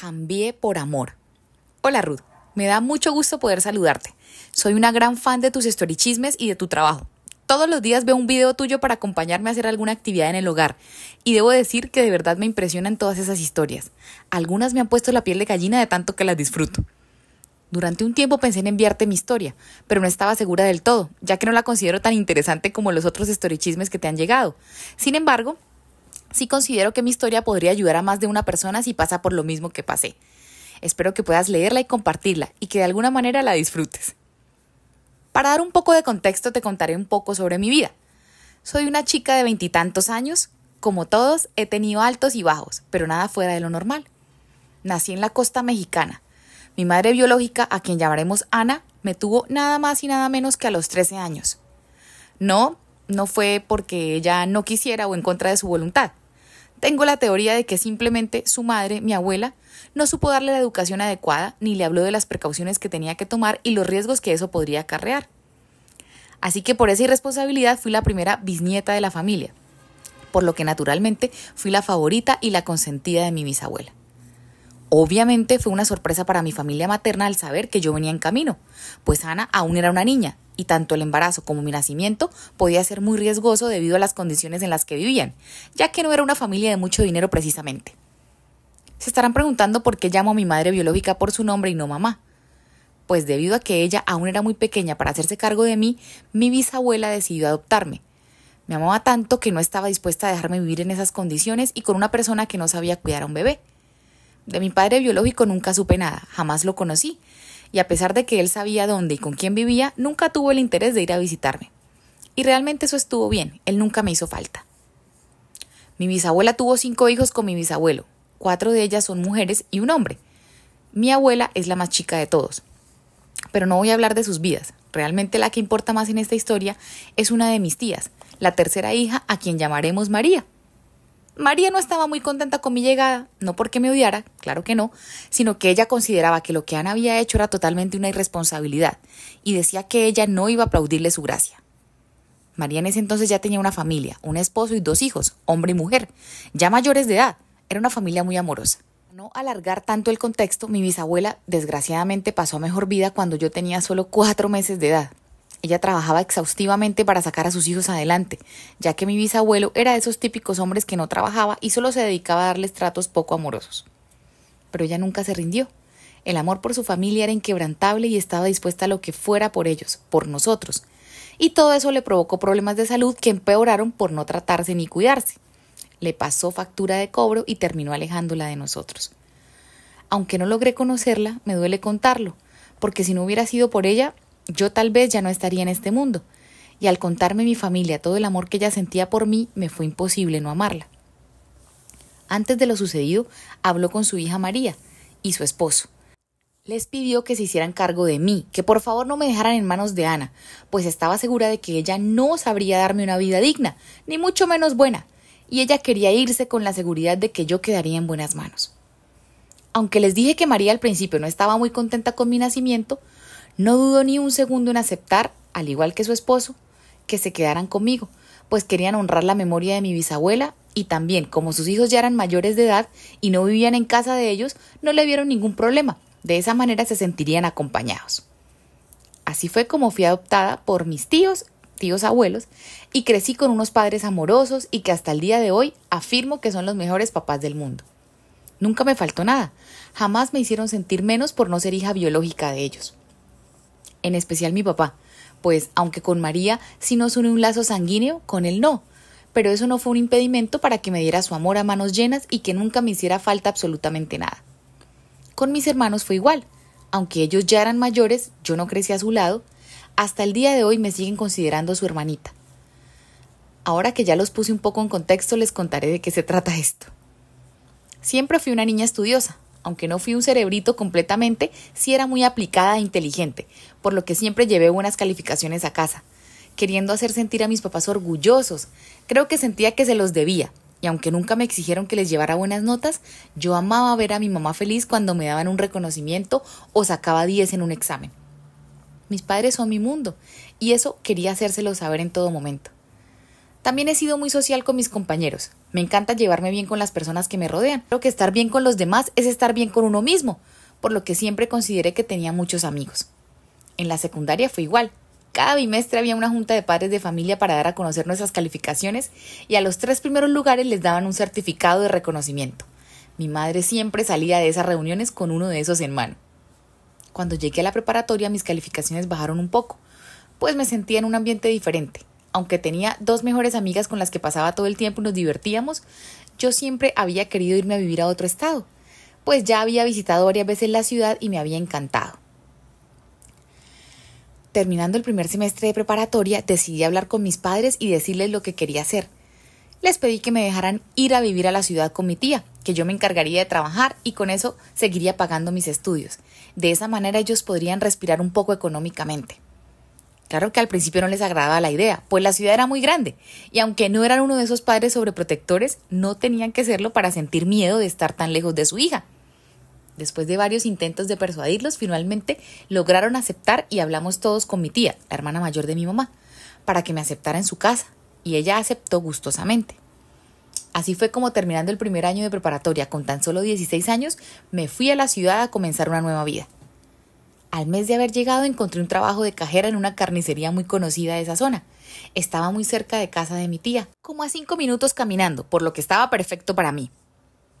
Cambié por amor. Hola Ruth, me da mucho gusto poder saludarte. Soy una gran fan de tus story y de tu trabajo. Todos los días veo un video tuyo para acompañarme a hacer alguna actividad en el hogar y debo decir que de verdad me impresionan todas esas historias. Algunas me han puesto la piel de gallina de tanto que las disfruto. Durante un tiempo pensé en enviarte mi historia, pero no estaba segura del todo, ya que no la considero tan interesante como los otros historichismes que te han llegado. Sin embargo, Sí considero que mi historia podría ayudar a más de una persona si pasa por lo mismo que pasé. Espero que puedas leerla y compartirla y que de alguna manera la disfrutes. Para dar un poco de contexto te contaré un poco sobre mi vida. Soy una chica de veintitantos años. Como todos, he tenido altos y bajos, pero nada fuera de lo normal. Nací en la costa mexicana. Mi madre biológica, a quien llamaremos Ana, me tuvo nada más y nada menos que a los 13 años. No, no fue porque ella no quisiera o en contra de su voluntad. Tengo la teoría de que simplemente su madre, mi abuela, no supo darle la educación adecuada ni le habló de las precauciones que tenía que tomar y los riesgos que eso podría acarrear. Así que por esa irresponsabilidad fui la primera bisnieta de la familia, por lo que naturalmente fui la favorita y la consentida de mi bisabuela. Obviamente fue una sorpresa para mi familia materna al saber que yo venía en camino, pues Ana aún era una niña y tanto el embarazo como mi nacimiento podía ser muy riesgoso debido a las condiciones en las que vivían, ya que no era una familia de mucho dinero precisamente. Se estarán preguntando por qué llamo a mi madre biológica por su nombre y no mamá. Pues debido a que ella aún era muy pequeña para hacerse cargo de mí, mi bisabuela decidió adoptarme. Me amaba tanto que no estaba dispuesta a dejarme vivir en esas condiciones y con una persona que no sabía cuidar a un bebé. De mi padre biológico nunca supe nada, jamás lo conocí, y a pesar de que él sabía dónde y con quién vivía, nunca tuvo el interés de ir a visitarme. Y realmente eso estuvo bien, él nunca me hizo falta. Mi bisabuela tuvo cinco hijos con mi bisabuelo, cuatro de ellas son mujeres y un hombre. Mi abuela es la más chica de todos. Pero no voy a hablar de sus vidas, realmente la que importa más en esta historia es una de mis tías, la tercera hija a quien llamaremos María. María no estaba muy contenta con mi llegada, no porque me odiara, claro que no, sino que ella consideraba que lo que Ana había hecho era totalmente una irresponsabilidad y decía que ella no iba a aplaudirle su gracia. María en ese entonces ya tenía una familia, un esposo y dos hijos, hombre y mujer, ya mayores de edad. Era una familia muy amorosa. No alargar tanto el contexto, mi bisabuela desgraciadamente pasó a mejor vida cuando yo tenía solo cuatro meses de edad. Ella trabajaba exhaustivamente para sacar a sus hijos adelante, ya que mi bisabuelo era de esos típicos hombres que no trabajaba y solo se dedicaba a darles tratos poco amorosos. Pero ella nunca se rindió. El amor por su familia era inquebrantable y estaba dispuesta a lo que fuera por ellos, por nosotros. Y todo eso le provocó problemas de salud que empeoraron por no tratarse ni cuidarse. Le pasó factura de cobro y terminó alejándola de nosotros. Aunque no logré conocerla, me duele contarlo, porque si no hubiera sido por ella, yo tal vez ya no estaría en este mundo, y al contarme mi familia todo el amor que ella sentía por mí, me fue imposible no amarla. Antes de lo sucedido, habló con su hija María y su esposo. Les pidió que se hicieran cargo de mí, que por favor no me dejaran en manos de Ana, pues estaba segura de que ella no sabría darme una vida digna, ni mucho menos buena, y ella quería irse con la seguridad de que yo quedaría en buenas manos. Aunque les dije que María al principio no estaba muy contenta con mi nacimiento, no dudó ni un segundo en aceptar, al igual que su esposo, que se quedaran conmigo, pues querían honrar la memoria de mi bisabuela y también, como sus hijos ya eran mayores de edad y no vivían en casa de ellos, no le vieron ningún problema. De esa manera se sentirían acompañados. Así fue como fui adoptada por mis tíos, tíos abuelos, y crecí con unos padres amorosos y que hasta el día de hoy afirmo que son los mejores papás del mundo. Nunca me faltó nada, jamás me hicieron sentir menos por no ser hija biológica de ellos en especial mi papá, pues aunque con María sí nos une un lazo sanguíneo, con él no. Pero eso no fue un impedimento para que me diera su amor a manos llenas y que nunca me hiciera falta absolutamente nada. Con mis hermanos fue igual. Aunque ellos ya eran mayores, yo no crecí a su lado, hasta el día de hoy me siguen considerando su hermanita. Ahora que ya los puse un poco en contexto, les contaré de qué se trata esto. Siempre fui una niña estudiosa, aunque no fui un cerebrito completamente, sí era muy aplicada e inteligente, por lo que siempre llevé buenas calificaciones a casa, queriendo hacer sentir a mis papás orgullosos. Creo que sentía que se los debía, y aunque nunca me exigieron que les llevara buenas notas, yo amaba ver a mi mamá feliz cuando me daban un reconocimiento o sacaba 10 en un examen. Mis padres son mi mundo, y eso quería hacérselo saber en todo momento. También he sido muy social con mis compañeros. Me encanta llevarme bien con las personas que me rodean. Creo que estar bien con los demás es estar bien con uno mismo, por lo que siempre consideré que tenía muchos amigos. En la secundaria fue igual. Cada bimestre había una junta de padres de familia para dar a conocer nuestras calificaciones y a los tres primeros lugares les daban un certificado de reconocimiento. Mi madre siempre salía de esas reuniones con uno de esos en mano. Cuando llegué a la preparatoria mis calificaciones bajaron un poco, pues me sentía en un ambiente diferente aunque tenía dos mejores amigas con las que pasaba todo el tiempo y nos divertíamos, yo siempre había querido irme a vivir a otro estado, pues ya había visitado varias veces la ciudad y me había encantado. Terminando el primer semestre de preparatoria, decidí hablar con mis padres y decirles lo que quería hacer. Les pedí que me dejaran ir a vivir a la ciudad con mi tía, que yo me encargaría de trabajar y con eso seguiría pagando mis estudios. De esa manera ellos podrían respirar un poco económicamente. Claro que al principio no les agradaba la idea, pues la ciudad era muy grande, y aunque no eran uno de esos padres sobreprotectores, no tenían que serlo para sentir miedo de estar tan lejos de su hija. Después de varios intentos de persuadirlos, finalmente lograron aceptar y hablamos todos con mi tía, la hermana mayor de mi mamá, para que me aceptara en su casa, y ella aceptó gustosamente. Así fue como terminando el primer año de preparatoria, con tan solo 16 años, me fui a la ciudad a comenzar una nueva vida. Al mes de haber llegado encontré un trabajo de cajera en una carnicería muy conocida de esa zona. Estaba muy cerca de casa de mi tía, como a cinco minutos caminando, por lo que estaba perfecto para mí.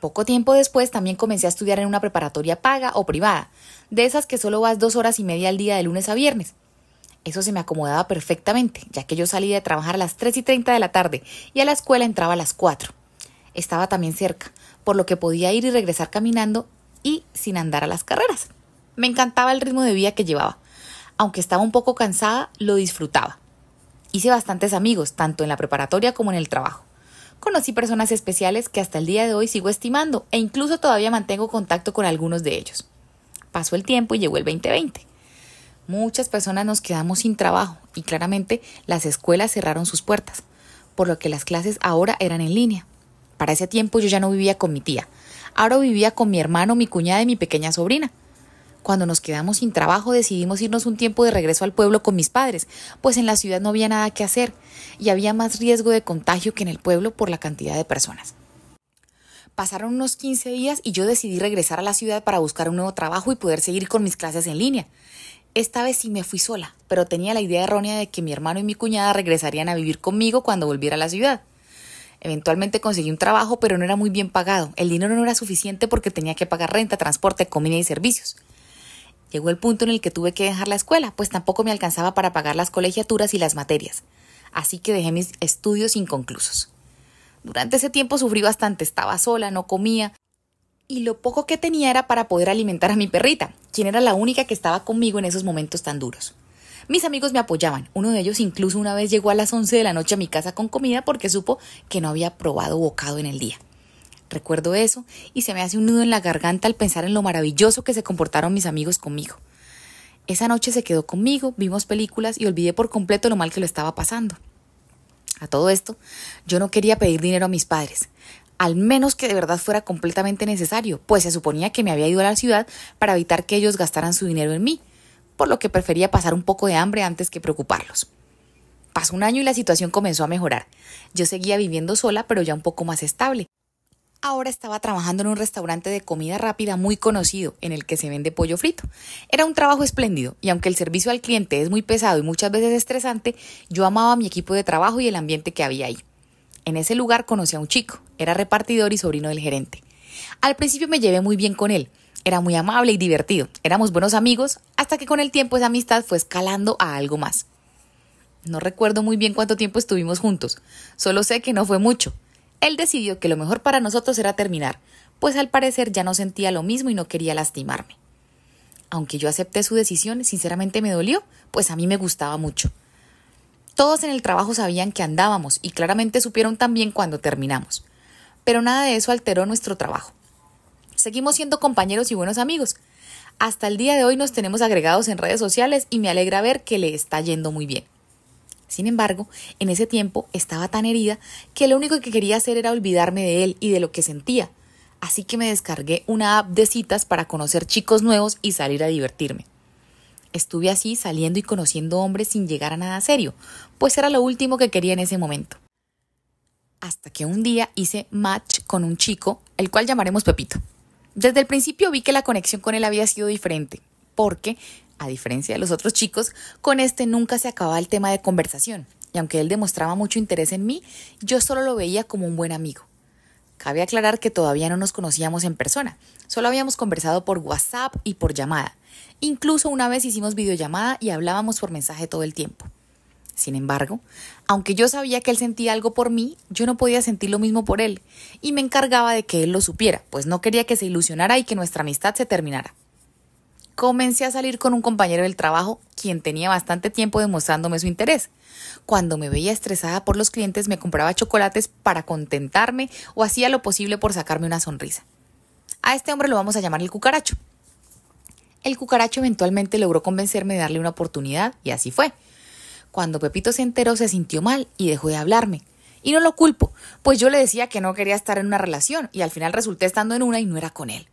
Poco tiempo después también comencé a estudiar en una preparatoria paga o privada, de esas que solo vas dos horas y media al día de lunes a viernes. Eso se me acomodaba perfectamente, ya que yo salía de trabajar a las 3 y 30 de la tarde y a la escuela entraba a las 4. Estaba también cerca, por lo que podía ir y regresar caminando y sin andar a las carreras. Me encantaba el ritmo de vida que llevaba. Aunque estaba un poco cansada, lo disfrutaba. Hice bastantes amigos, tanto en la preparatoria como en el trabajo. Conocí personas especiales que hasta el día de hoy sigo estimando e incluso todavía mantengo contacto con algunos de ellos. Pasó el tiempo y llegó el 2020. Muchas personas nos quedamos sin trabajo y claramente las escuelas cerraron sus puertas, por lo que las clases ahora eran en línea. Para ese tiempo yo ya no vivía con mi tía, ahora vivía con mi hermano, mi cuñada y mi pequeña sobrina. Cuando nos quedamos sin trabajo decidimos irnos un tiempo de regreso al pueblo con mis padres, pues en la ciudad no había nada que hacer y había más riesgo de contagio que en el pueblo por la cantidad de personas. Pasaron unos 15 días y yo decidí regresar a la ciudad para buscar un nuevo trabajo y poder seguir con mis clases en línea. Esta vez sí me fui sola, pero tenía la idea errónea de que mi hermano y mi cuñada regresarían a vivir conmigo cuando volviera a la ciudad. Eventualmente conseguí un trabajo, pero no era muy bien pagado. El dinero no era suficiente porque tenía que pagar renta, transporte, comida y servicios. Llegó el punto en el que tuve que dejar la escuela, pues tampoco me alcanzaba para pagar las colegiaturas y las materias, así que dejé mis estudios inconclusos. Durante ese tiempo sufrí bastante, estaba sola, no comía, y lo poco que tenía era para poder alimentar a mi perrita, quien era la única que estaba conmigo en esos momentos tan duros. Mis amigos me apoyaban, uno de ellos incluso una vez llegó a las 11 de la noche a mi casa con comida porque supo que no había probado bocado en el día. Recuerdo eso y se me hace un nudo en la garganta al pensar en lo maravilloso que se comportaron mis amigos conmigo. Esa noche se quedó conmigo, vimos películas y olvidé por completo lo mal que lo estaba pasando. A todo esto, yo no quería pedir dinero a mis padres, al menos que de verdad fuera completamente necesario, pues se suponía que me había ido a la ciudad para evitar que ellos gastaran su dinero en mí, por lo que prefería pasar un poco de hambre antes que preocuparlos. Pasó un año y la situación comenzó a mejorar. Yo seguía viviendo sola, pero ya un poco más estable ahora estaba trabajando en un restaurante de comida rápida muy conocido en el que se vende pollo frito. Era un trabajo espléndido y aunque el servicio al cliente es muy pesado y muchas veces estresante, yo amaba mi equipo de trabajo y el ambiente que había ahí. En ese lugar conocí a un chico, era repartidor y sobrino del gerente. Al principio me llevé muy bien con él, era muy amable y divertido, éramos buenos amigos, hasta que con el tiempo esa amistad fue escalando a algo más. No recuerdo muy bien cuánto tiempo estuvimos juntos, solo sé que no fue mucho, él decidió que lo mejor para nosotros era terminar, pues al parecer ya no sentía lo mismo y no quería lastimarme. Aunque yo acepté su decisión, sinceramente me dolió, pues a mí me gustaba mucho. Todos en el trabajo sabían que andábamos y claramente supieron también cuando terminamos. Pero nada de eso alteró nuestro trabajo. Seguimos siendo compañeros y buenos amigos. Hasta el día de hoy nos tenemos agregados en redes sociales y me alegra ver que le está yendo muy bien. Sin embargo, en ese tiempo estaba tan herida que lo único que quería hacer era olvidarme de él y de lo que sentía. Así que me descargué una app de citas para conocer chicos nuevos y salir a divertirme. Estuve así saliendo y conociendo hombres sin llegar a nada serio, pues era lo último que quería en ese momento. Hasta que un día hice match con un chico, el cual llamaremos Pepito. Desde el principio vi que la conexión con él había sido diferente, porque a diferencia de los otros chicos, con este nunca se acababa el tema de conversación, y aunque él demostraba mucho interés en mí, yo solo lo veía como un buen amigo. Cabe aclarar que todavía no nos conocíamos en persona, solo habíamos conversado por WhatsApp y por llamada. Incluso una vez hicimos videollamada y hablábamos por mensaje todo el tiempo. Sin embargo, aunque yo sabía que él sentía algo por mí, yo no podía sentir lo mismo por él, y me encargaba de que él lo supiera, pues no quería que se ilusionara y que nuestra amistad se terminara comencé a salir con un compañero del trabajo quien tenía bastante tiempo demostrándome su interés. Cuando me veía estresada por los clientes me compraba chocolates para contentarme o hacía lo posible por sacarme una sonrisa. A este hombre lo vamos a llamar el cucaracho. El cucaracho eventualmente logró convencerme de darle una oportunidad y así fue. Cuando Pepito se enteró se sintió mal y dejó de hablarme. Y no lo culpo, pues yo le decía que no quería estar en una relación y al final resulté estando en una y no era con él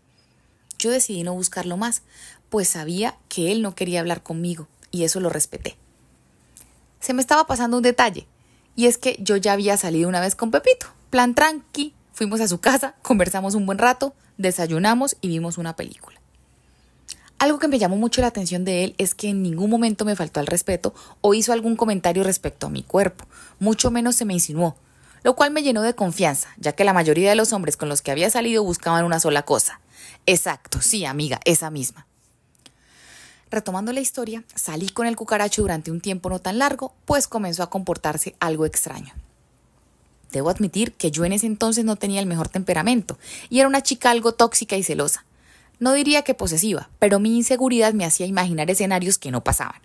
yo decidí no buscarlo más, pues sabía que él no quería hablar conmigo y eso lo respeté. Se me estaba pasando un detalle, y es que yo ya había salido una vez con Pepito, plan tranqui, fuimos a su casa, conversamos un buen rato, desayunamos y vimos una película. Algo que me llamó mucho la atención de él es que en ningún momento me faltó al respeto o hizo algún comentario respecto a mi cuerpo, mucho menos se me insinuó, lo cual me llenó de confianza, ya que la mayoría de los hombres con los que había salido buscaban una sola cosa, Exacto, sí, amiga, esa misma. Retomando la historia, salí con el cucaracho durante un tiempo no tan largo, pues comenzó a comportarse algo extraño. Debo admitir que yo en ese entonces no tenía el mejor temperamento y era una chica algo tóxica y celosa. No diría que posesiva, pero mi inseguridad me hacía imaginar escenarios que no pasaban.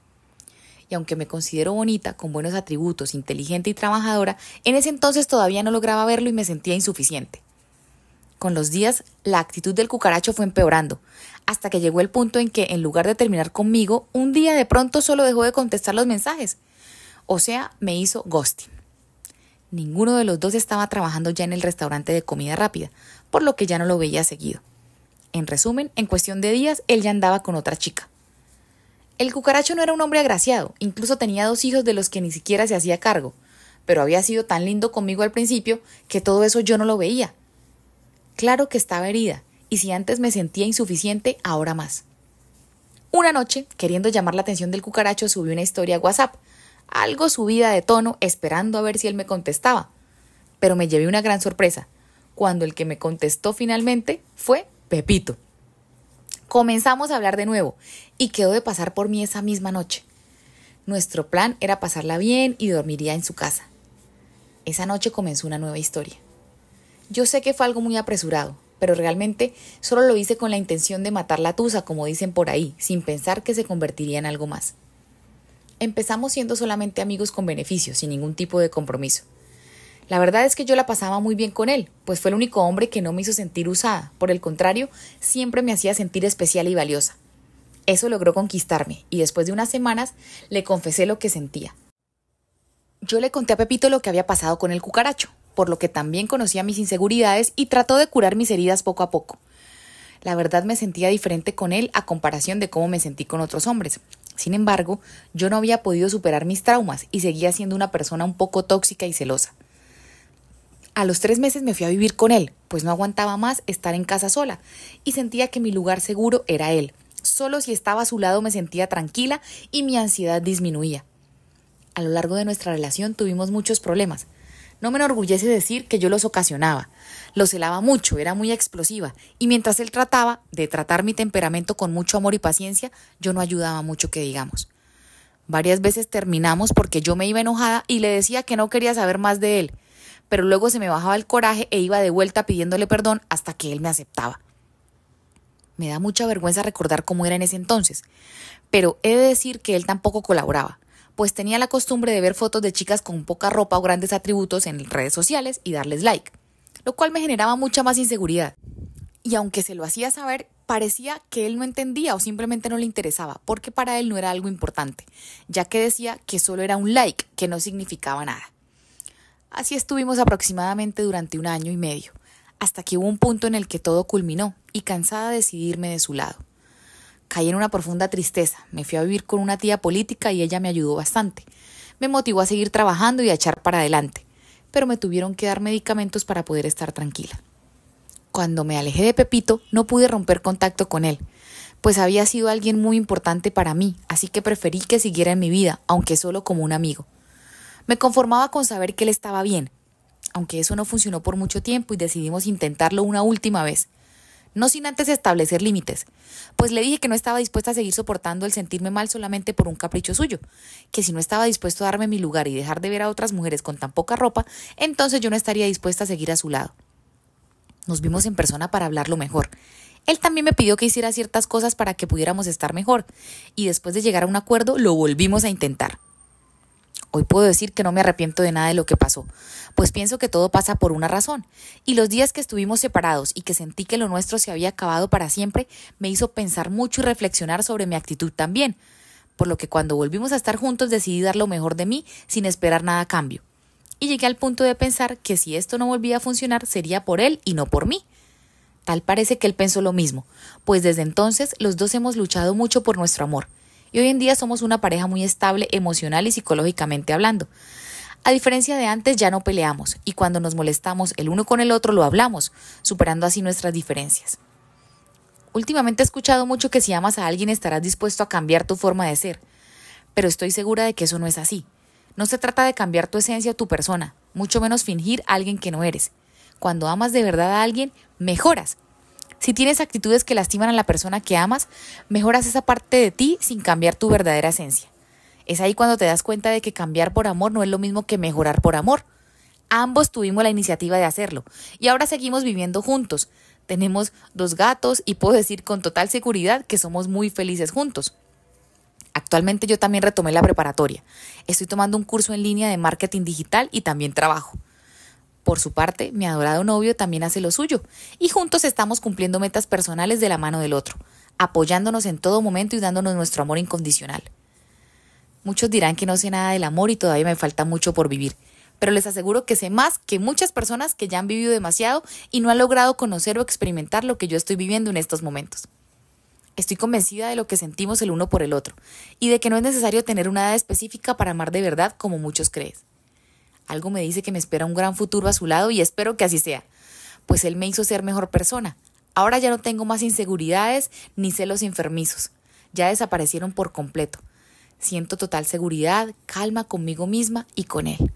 Y aunque me considero bonita, con buenos atributos, inteligente y trabajadora, en ese entonces todavía no lograba verlo y me sentía insuficiente. Con los días, la actitud del cucaracho fue empeorando, hasta que llegó el punto en que, en lugar de terminar conmigo, un día de pronto solo dejó de contestar los mensajes. O sea, me hizo ghosting. Ninguno de los dos estaba trabajando ya en el restaurante de comida rápida, por lo que ya no lo veía seguido. En resumen, en cuestión de días, él ya andaba con otra chica. El cucaracho no era un hombre agraciado, incluso tenía dos hijos de los que ni siquiera se hacía cargo, pero había sido tan lindo conmigo al principio que todo eso yo no lo veía, Claro que estaba herida, y si antes me sentía insuficiente, ahora más. Una noche, queriendo llamar la atención del cucaracho, subí una historia a WhatsApp, algo subida de tono, esperando a ver si él me contestaba. Pero me llevé una gran sorpresa, cuando el que me contestó finalmente fue Pepito. Comenzamos a hablar de nuevo, y quedó de pasar por mí esa misma noche. Nuestro plan era pasarla bien y dormiría en su casa. Esa noche comenzó una nueva historia. Yo sé que fue algo muy apresurado, pero realmente solo lo hice con la intención de matar la tusa, como dicen por ahí, sin pensar que se convertiría en algo más. Empezamos siendo solamente amigos con beneficio, sin ningún tipo de compromiso. La verdad es que yo la pasaba muy bien con él, pues fue el único hombre que no me hizo sentir usada, por el contrario, siempre me hacía sentir especial y valiosa. Eso logró conquistarme, y después de unas semanas le confesé lo que sentía. Yo le conté a Pepito lo que había pasado con el cucaracho, por lo que también conocía mis inseguridades y trató de curar mis heridas poco a poco. La verdad me sentía diferente con él a comparación de cómo me sentí con otros hombres. Sin embargo, yo no había podido superar mis traumas y seguía siendo una persona un poco tóxica y celosa. A los tres meses me fui a vivir con él, pues no aguantaba más estar en casa sola y sentía que mi lugar seguro era él. Solo si estaba a su lado me sentía tranquila y mi ansiedad disminuía. A lo largo de nuestra relación tuvimos muchos problemas, no me enorgullece decir que yo los ocasionaba. Los helaba mucho, era muy explosiva, y mientras él trataba de tratar mi temperamento con mucho amor y paciencia, yo no ayudaba mucho que digamos. Varias veces terminamos porque yo me iba enojada y le decía que no quería saber más de él, pero luego se me bajaba el coraje e iba de vuelta pidiéndole perdón hasta que él me aceptaba. Me da mucha vergüenza recordar cómo era en ese entonces, pero he de decir que él tampoco colaboraba pues tenía la costumbre de ver fotos de chicas con poca ropa o grandes atributos en redes sociales y darles like, lo cual me generaba mucha más inseguridad. Y aunque se lo hacía saber, parecía que él no entendía o simplemente no le interesaba, porque para él no era algo importante, ya que decía que solo era un like, que no significaba nada. Así estuvimos aproximadamente durante un año y medio, hasta que hubo un punto en el que todo culminó y cansada de decidirme de su lado. Caí en una profunda tristeza. Me fui a vivir con una tía política y ella me ayudó bastante. Me motivó a seguir trabajando y a echar para adelante, pero me tuvieron que dar medicamentos para poder estar tranquila. Cuando me alejé de Pepito, no pude romper contacto con él, pues había sido alguien muy importante para mí, así que preferí que siguiera en mi vida, aunque solo como un amigo. Me conformaba con saber que él estaba bien, aunque eso no funcionó por mucho tiempo y decidimos intentarlo una última vez no sin antes establecer límites, pues le dije que no estaba dispuesta a seguir soportando el sentirme mal solamente por un capricho suyo, que si no estaba dispuesto a darme mi lugar y dejar de ver a otras mujeres con tan poca ropa, entonces yo no estaría dispuesta a seguir a su lado. Nos vimos en persona para hablarlo mejor. Él también me pidió que hiciera ciertas cosas para que pudiéramos estar mejor, y después de llegar a un acuerdo lo volvimos a intentar. Hoy puedo decir que no me arrepiento de nada de lo que pasó, pues pienso que todo pasa por una razón, y los días que estuvimos separados y que sentí que lo nuestro se había acabado para siempre, me hizo pensar mucho y reflexionar sobre mi actitud también, por lo que cuando volvimos a estar juntos decidí dar lo mejor de mí sin esperar nada a cambio. Y llegué al punto de pensar que si esto no volvía a funcionar sería por él y no por mí. Tal parece que él pensó lo mismo, pues desde entonces los dos hemos luchado mucho por nuestro amor, y hoy en día somos una pareja muy estable emocional y psicológicamente hablando. A diferencia de antes ya no peleamos y cuando nos molestamos el uno con el otro lo hablamos, superando así nuestras diferencias. Últimamente he escuchado mucho que si amas a alguien estarás dispuesto a cambiar tu forma de ser, pero estoy segura de que eso no es así. No se trata de cambiar tu esencia o tu persona, mucho menos fingir a alguien que no eres. Cuando amas de verdad a alguien, mejoras si tienes actitudes que lastiman a la persona que amas, mejoras esa parte de ti sin cambiar tu verdadera esencia. Es ahí cuando te das cuenta de que cambiar por amor no es lo mismo que mejorar por amor. Ambos tuvimos la iniciativa de hacerlo y ahora seguimos viviendo juntos. Tenemos dos gatos y puedo decir con total seguridad que somos muy felices juntos. Actualmente yo también retomé la preparatoria. Estoy tomando un curso en línea de marketing digital y también trabajo. Por su parte, mi adorado novio también hace lo suyo, y juntos estamos cumpliendo metas personales de la mano del otro, apoyándonos en todo momento y dándonos nuestro amor incondicional. Muchos dirán que no sé nada del amor y todavía me falta mucho por vivir, pero les aseguro que sé más que muchas personas que ya han vivido demasiado y no han logrado conocer o experimentar lo que yo estoy viviendo en estos momentos. Estoy convencida de lo que sentimos el uno por el otro y de que no es necesario tener una edad específica para amar de verdad como muchos creen. Algo me dice que me espera un gran futuro a su lado y espero que así sea, pues él me hizo ser mejor persona. Ahora ya no tengo más inseguridades ni celos enfermizos. Ya desaparecieron por completo. Siento total seguridad, calma conmigo misma y con él.